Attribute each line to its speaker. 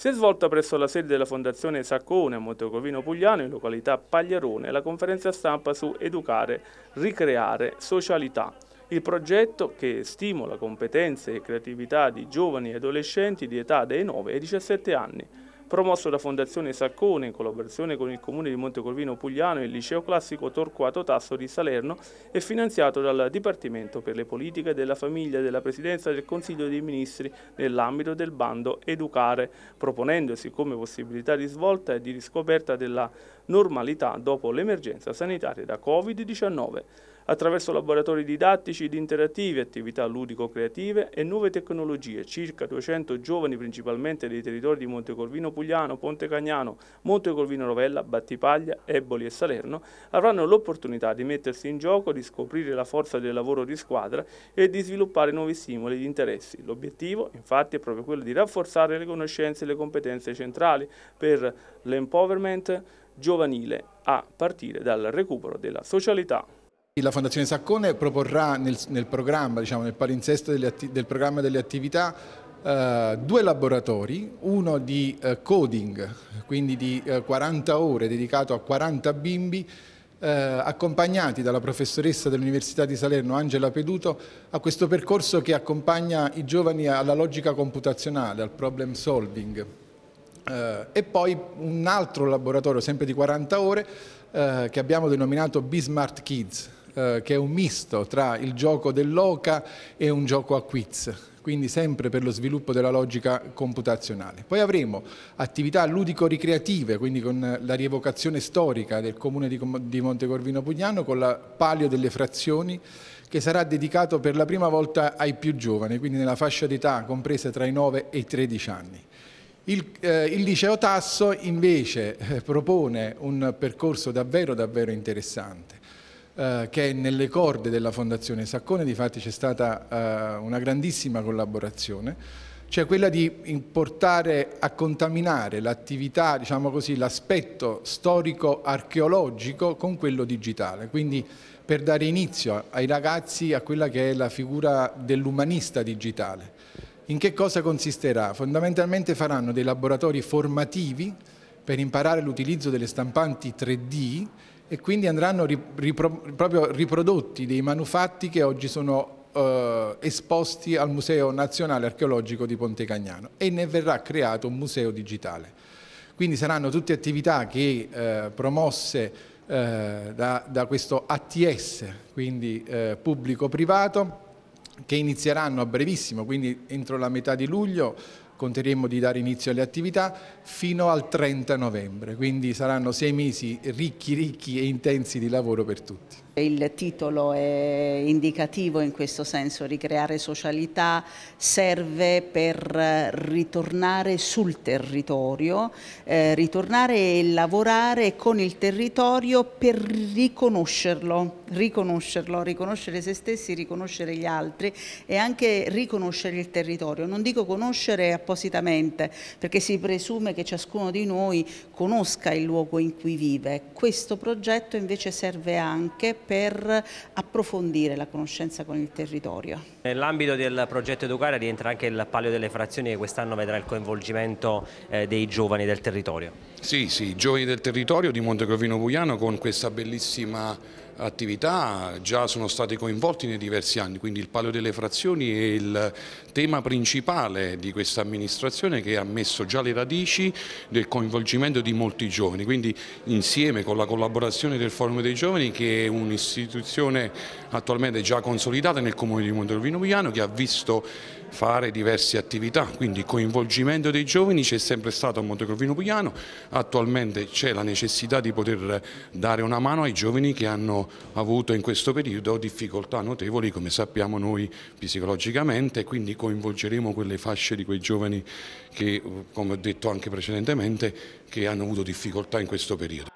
Speaker 1: Si è svolta presso la sede della Fondazione Saccone a Montecovino Pugliano, in località Pagliarone, la conferenza stampa su Educare, Ricreare, Socialità. Il progetto che stimola competenze e creatività di giovani e adolescenti di età dai 9 ai 17 anni promosso da Fondazione Saccone in collaborazione con il Comune di Montecorvino Pugliano e il Liceo Classico Torquato Tasso di Salerno e finanziato dal Dipartimento per le politiche della famiglia della Presidenza del Consiglio dei Ministri nell'ambito del bando Educare, proponendosi come possibilità di svolta e di riscoperta della normalità dopo l'emergenza sanitaria da Covid-19 attraverso laboratori didattici ed interattivi, attività ludico-creative e nuove tecnologie. Circa 200 giovani, principalmente dei territori di Montecorvino Pugliano, Ponte Cagnano, Montecorvino Rovella, Battipaglia, Eboli e Salerno, avranno l'opportunità di mettersi in gioco, di scoprire la forza del lavoro di squadra e di sviluppare nuovi stimoli ed interessi. L'obiettivo, infatti, è proprio quello di rafforzare le conoscenze e le competenze centrali per l'empowerment giovanile a partire dal recupero della socialità
Speaker 2: la Fondazione Saccone proporrà nel, nel programma, diciamo, nel palinsesto del programma delle attività Uh, due laboratori, uno di uh, coding, quindi di uh, eh, 40 ore dedicato a 40 bimbi, accompagnati dalla professoressa dell'Università di Salerno Angela Peduto a questo percorso che accompagna i giovani alla logica computazionale, al problem solving. e poi un altro laboratorio, sempre di 40 ore, che abbiamo denominato B-Smart Kids, eh, che è un misto tra il gioco dell'oca e un gioco a quiz quindi sempre per lo sviluppo della logica computazionale. Poi avremo attività ludico-ricreative, quindi con la rievocazione storica del comune di Montecorvino Pugnano, con la palio delle frazioni, che sarà dedicato per la prima volta ai più giovani, quindi nella fascia d'età compresa tra i 9 e i 13 anni. Il, eh, il, liceo Tasso invece eh, propone un percorso davvero davvero interessante eh, che è nelle corde della Fondazione Saccone, di fatti c'è stata eh, una grandissima collaborazione, cioè quella di portare a contaminare l'attività, diciamo così, l'aspetto storico-archeologico con quello digitale. Quindi per dare inizio ai ragazzi a quella che è la figura dell'umanista digitale. In che cosa consisterà? Fondamentalmente faranno dei laboratori formativi per imparare l'utilizzo delle stampanti 3D e quindi andranno ripro proprio riprodotti dei manufatti che oggi sono eh, esposti al Museo Nazionale Archeologico di Ponte Cagnano e ne verrà creato un museo digitale. Quindi saranno tutte attività che eh, promosse eh, da, da, questo ATS, quindi eh, pubblico-privato, che inizieranno a brevissimo, quindi entro la metà di luglio, conteremo di dare inizio alle attività fino al 30 novembre, quindi saranno sei mesi ricchi, ricchi e intensi di lavoro per tutti.
Speaker 3: Il titolo è indicativo in questo senso, ricreare socialità serve per ritornare sul territorio, eh, ritornare e lavorare con il territorio per riconoscerlo, riconoscerlo, riconoscere se stessi, riconoscere gli altri e anche riconoscere il territorio. Non dico conoscere appositamente perché si presume che ciascuno di noi conosca il luogo in cui vive. Questo progetto invece serve anche per approfondire la conoscenza con il territorio. Nell'ambito del progetto Educare rientra anche il Palio delle Frazioni che quest'anno vedrà il coinvolgimento eh, dei giovani del territorio.
Speaker 4: Sì, sì, giovani del territorio di Montecrovino Pugliano con questa bellissima attività già sono stati coinvolti nei diversi anni, quindi il Palio delle Frazioni è il tema principale di questa amministrazione che ha messo già le radici del coinvolgimento di molti giovani, quindi insieme con la collaborazione del Forum dei Giovani che è un'istituzione attualmente già consolidata nel Comune di Montelovino Piano che ha visto fare diverse attività, quindi coinvolgimento dei giovani c'è sempre stato a Montecorvino Pugliano, attualmente c'è la necessità di poter dare una mano ai giovani che hanno avuto in questo periodo difficoltà notevoli, come sappiamo noi, psicologicamente, quindi coinvolgeremo quelle fasce di quei giovani che, come ho detto anche precedentemente, che hanno avuto difficoltà in questo periodo.